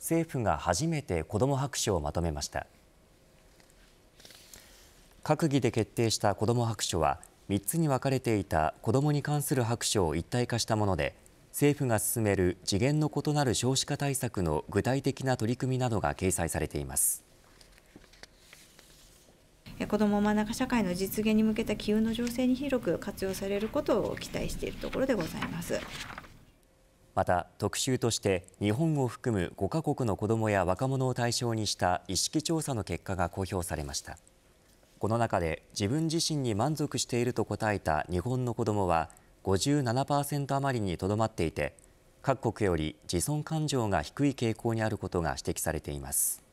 政府が初めて子ども白書をまとめました閣議で決定した子ども白書は3つに分かれていた子どもに関する白書を一体化したもので政府が進める次元の異なる少子化対策の具体的な取り組みなどが掲載されています子ども真ん中社会の実現に向けた機運の情勢に広く活用されることを期待しているところでございます。また特集として日本を含む5カ国の子どもや若者を対象にした意識調査の結果が公表されましたこの中で自分自身に満足していると答えた日本の子どもは57%余りにとどまっていて各国より自尊感情が低い傾向にあることが指摘されています。